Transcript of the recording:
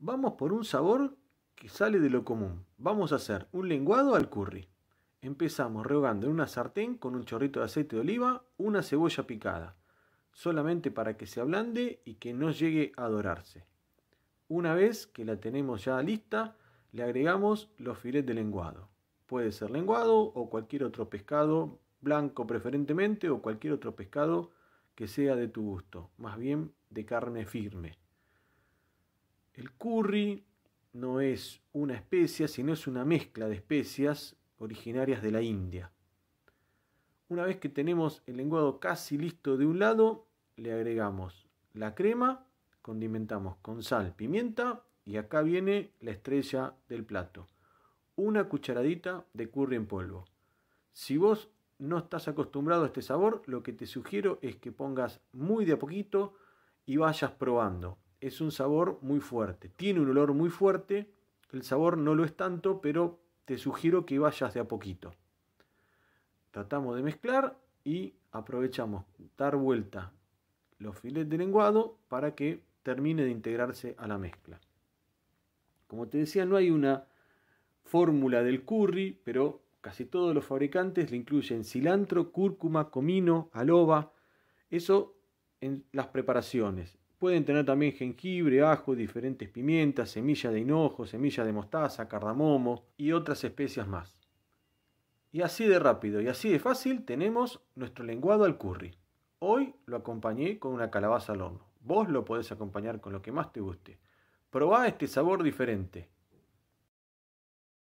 Vamos por un sabor que sale de lo común. Vamos a hacer un lenguado al curry. Empezamos rehogando en una sartén con un chorrito de aceite de oliva, una cebolla picada, solamente para que se ablande y que no llegue a dorarse. Una vez que la tenemos ya lista, le agregamos los filetes de lenguado. Puede ser lenguado o cualquier otro pescado, blanco preferentemente, o cualquier otro pescado que sea de tu gusto, más bien de carne firme. El curry no es una especia, sino es una mezcla de especias originarias de la India. Una vez que tenemos el lenguado casi listo de un lado, le agregamos la crema, condimentamos con sal, pimienta y acá viene la estrella del plato. Una cucharadita de curry en polvo. Si vos no estás acostumbrado a este sabor, lo que te sugiero es que pongas muy de a poquito y vayas probando es un sabor muy fuerte. Tiene un olor muy fuerte. El sabor no lo es tanto, pero te sugiero que vayas de a poquito. Tratamos de mezclar y aprovechamos dar vuelta los filetes de lenguado para que termine de integrarse a la mezcla. Como te decía, no hay una fórmula del curry, pero casi todos los fabricantes le incluyen cilantro, cúrcuma, comino, aloba. Eso en las preparaciones. Pueden tener también jengibre, ajo, diferentes pimientas, semillas de hinojo, semillas de mostaza, cardamomo y otras especias más. Y así de rápido y así de fácil tenemos nuestro lenguado al curry. Hoy lo acompañé con una calabaza al horno. Vos lo podés acompañar con lo que más te guste. Probá este sabor diferente.